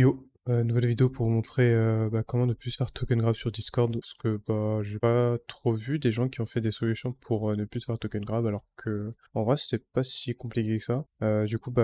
Yo, euh, nouvelle vidéo pour vous montrer euh, bah, comment ne plus faire token grab sur Discord, parce que bah, j'ai pas trop vu des gens qui ont fait des solutions pour euh, ne plus faire token grab, alors que en vrai c'est pas si compliqué que ça. du coup, bah,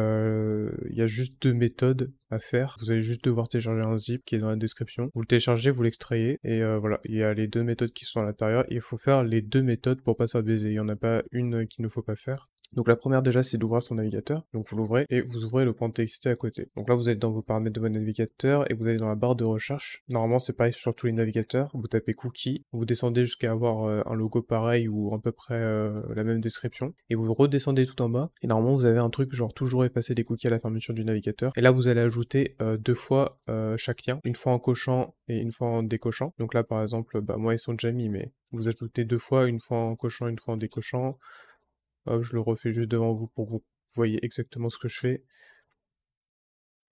il y a juste deux méthodes à faire. Vous allez juste devoir télécharger un zip qui est dans la description. Vous le téléchargez, vous l'extrayez, et voilà, il y a les deux méthodes qui sont à l'intérieur. Il faut faire les deux méthodes pour pas se faire baiser. Il y en a pas une qu'il ne faut pas faire. Donc la première déjà c'est d'ouvrir son navigateur. Donc vous l'ouvrez et vous ouvrez le point .txt à côté. Donc là vous êtes dans vos paramètres de votre navigateur et vous allez dans la barre de recherche. Normalement c'est pareil sur tous les navigateurs. Vous tapez cookie, vous descendez jusqu'à avoir euh, un logo pareil ou à peu près euh, la même description. Et vous redescendez tout en bas. Et normalement vous avez un truc genre toujours effacer des cookies à la fermeture du navigateur. Et là vous allez ajouter euh, deux fois chaque lien. Une fois en cochant et une fois en décochant. Donc là par exemple, bah moi ils sont déjà mis mais vous ajoutez deux fois, une fois en cochant, une fois en décochant je le refais juste devant vous pour que vous voyez exactement ce que je fais.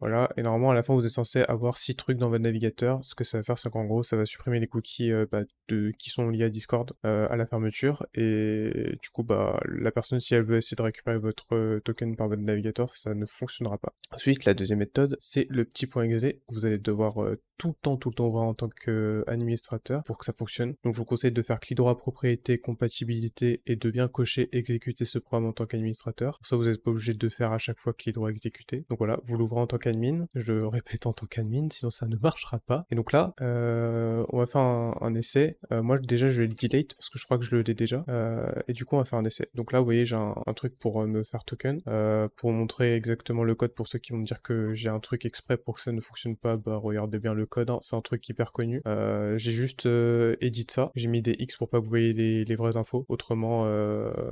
Voilà, et normalement à la fin vous êtes censé avoir six trucs dans votre navigateur. Ce que ça va faire, c'est qu'en gros ça va supprimer les cookies euh, bah, de, qui sont liés à Discord euh, à la fermeture. Et du coup, bah, la personne, si elle veut essayer de récupérer votre euh, token par votre navigateur, ça ne fonctionnera pas. Ensuite, la deuxième méthode, c'est le petit point exe. Vous allez devoir tout le temps, tout le temps ouvrir en tant qu'administrateur pour que ça fonctionne. Donc je vous conseille de faire clic droit propriété, compatibilité et de bien cocher exécuter ce programme en tant qu'administrateur. Ça, vous n'êtes pas obligé de faire à chaque fois clic droit exécuter. Donc voilà, vous l'ouvrez en tant qu'administrateur Admin, Je répète en tant qu'admin, sinon ça ne marchera pas. Et donc là, euh, on va faire un, essai. Euh, moi, déjà, je vais le delete parce que je crois que je le l'ai déjà. Euh, et du coup, on va faire un essai. Donc là, vous voyez, j'ai un, truc pour me faire token, pour montrer exactement le code pour ceux qui vont me dire que j'ai un truc exprès pour que ça ne fonctionne pas. Bah, regardez bien le code, hein. c'est un truc hyper connu. j'ai juste edit ça. J'ai mis des X pour pas que vous voyez les, vraies infos. Autrement,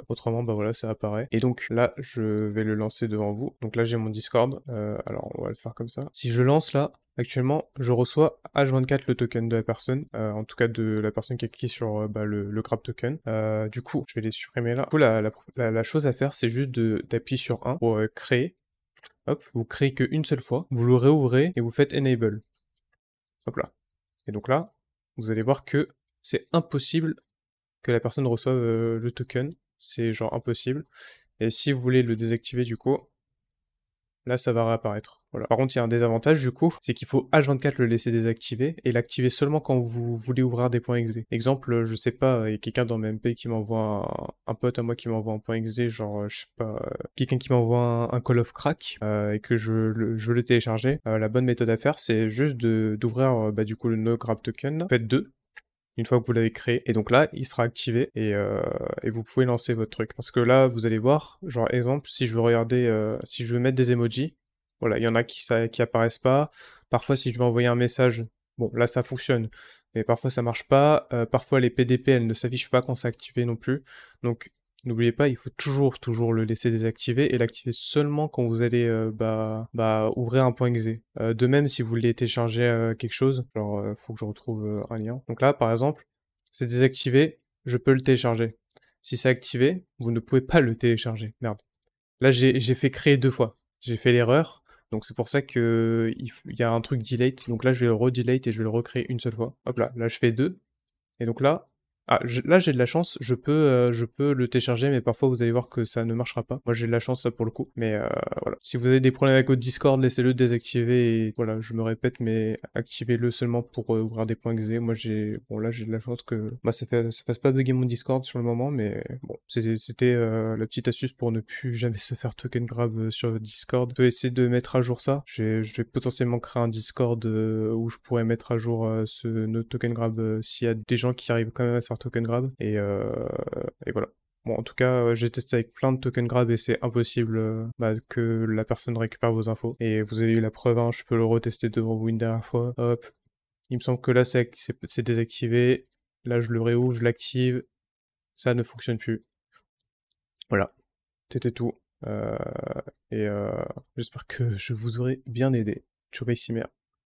autrement, bah voilà, ça apparaît. Et donc là, je vais le lancer devant vous. Donc là, j'ai mon Discord. alors, on faire comme ça. Si je lance là, Actuellement, je reçois H24 le token de la personne, euh, en tout cas de la personne qui a cliqué sur euh, bah, le, le, grab token. Euh, du coup, je vais les supprimer là. la, la chose à faire, c'est juste d'appuyer sur 1 pour créer. Hop, vous créez une seule fois, vous le réouvrez et vous faites enable. Hop là. Et donc là, vous allez voir que c'est impossible que la personne reçoive le token. C'est genre impossible. Et si vous voulez le désactiver du coup, là ça va réapparaître. Voilà. Par contre, il y a un désavantage du coup, c'est qu'il faut H24 le laisser désactiver et l'activer seulement quand vous voulez ouvrir des points exe. Exemple, je sais pas, euh, il y a quelqu'un dans le MP qui m'envoie un, pote à moi qui m'envoie un point exe, genre euh, je sais pas, euh, quelqu'un qui m'envoie un, Call of Crack et que je le, je le télécharger. la bonne méthode à faire, c'est juste d'ouvrir bah, du coup le no grab token, faites deux une fois que vous l'avez créé. Et donc là, il sera activé et, euh, et, vous pouvez lancer votre truc. Parce que là, vous allez voir, genre exemple, si je veux regarder, euh, si je veux mettre des emojis, voilà, il y en a qui, ça, qui apparaissent pas. Parfois, si je veux envoyer un message, bon, là, ça fonctionne. Mais parfois, ça marche pas. Euh, parfois, les PDP, elles ne s'affichent pas quand c'est activé non plus. Donc, N'oubliez pas, il faut toujours, toujours le laisser désactiver et l'activer seulement quand vous allez euh, bah, bah, ouvrir un point exe. Euh, de même, si vous voulez télécharger euh, quelque chose, genre, faut que je retrouve un lien. Donc là, par exemple, c'est désactivé, je peux le télécharger. Si c'est activé, vous ne pouvez pas le télécharger. Merde. Là, j'ai fait créer deux fois. J'ai fait l'erreur. Donc c'est pour ça que il, y a un truc delete. Donc là, je vais le redelate et je vais le recréer une seule fois. Hop là, là je fais deux. Et donc là, ah, là j'ai de la chance, je peux, euh, je peux le télécharger, mais parfois vous allez voir que ça ne marchera pas. Moi j'ai de la chance là pour le coup, mais euh, voilà. Si vous avez des problèmes avec votre Discord, laissez-le désactiver et voilà, je me répète, mais activez-le seulement pour euh, ouvrir des points exés. Moi j'ai, bon là j'ai de la chance que bah, ça, fait, fasse pas bugger mon Discord sur le moment, mais bon, c'était la petite astuce pour ne plus jamais se faire token grab sur votre Discord. Je peux essayer de mettre à jour ça. Je vais, je vais potentiellement créer un Discord où je pourrais mettre à jour ce no token grab s'il y a des gens qui arrivent quand même à sortir token grab. Et, euh, et voilà. Bon, en tout cas, euh, j'ai testé avec plein de token grab et c'est impossible euh, bah, que la personne récupère vos infos. Et vous avez eu la preuve, hein, je peux le retester devant vous une dernière fois. Hop. Il me semble que là, c'est désactivé. Là, je le réouvre, je l'active. Ça ne fonctionne plus. Voilà. C'était tout. et euh, j'espère que je vous aurai bien aidé. Chopé Cimer.